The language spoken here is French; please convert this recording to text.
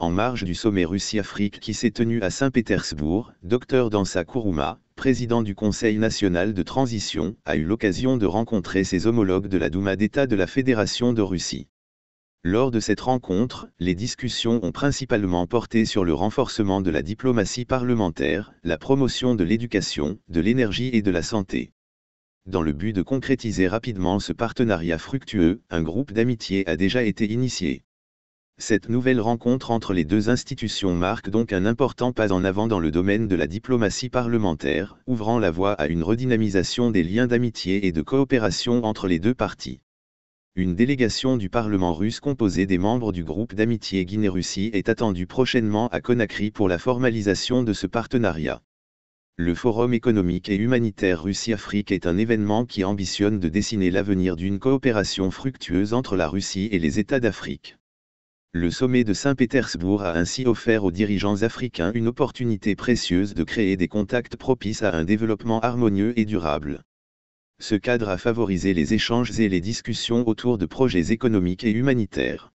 en marge du sommet Russie-Afrique qui s'est tenu à Saint-Pétersbourg, Dr Dansa Kourouma, président du Conseil national de transition, a eu l'occasion de rencontrer ses homologues de la Douma d'État de la Fédération de Russie. Lors de cette rencontre, les discussions ont principalement porté sur le renforcement de la diplomatie parlementaire, la promotion de l'éducation, de l'énergie et de la santé. Dans le but de concrétiser rapidement ce partenariat fructueux, un groupe d'amitié a déjà été initié. Cette nouvelle rencontre entre les deux institutions marque donc un important pas en avant dans le domaine de la diplomatie parlementaire, ouvrant la voie à une redynamisation des liens d'amitié et de coopération entre les deux parties. Une délégation du Parlement russe composée des membres du groupe d'amitié Guinée-Russie est attendue prochainement à Conakry pour la formalisation de ce partenariat. Le Forum économique et humanitaire Russie-Afrique est un événement qui ambitionne de dessiner l'avenir d'une coopération fructueuse entre la Russie et les États d'Afrique. Le sommet de Saint-Pétersbourg a ainsi offert aux dirigeants africains une opportunité précieuse de créer des contacts propices à un développement harmonieux et durable. Ce cadre a favorisé les échanges et les discussions autour de projets économiques et humanitaires.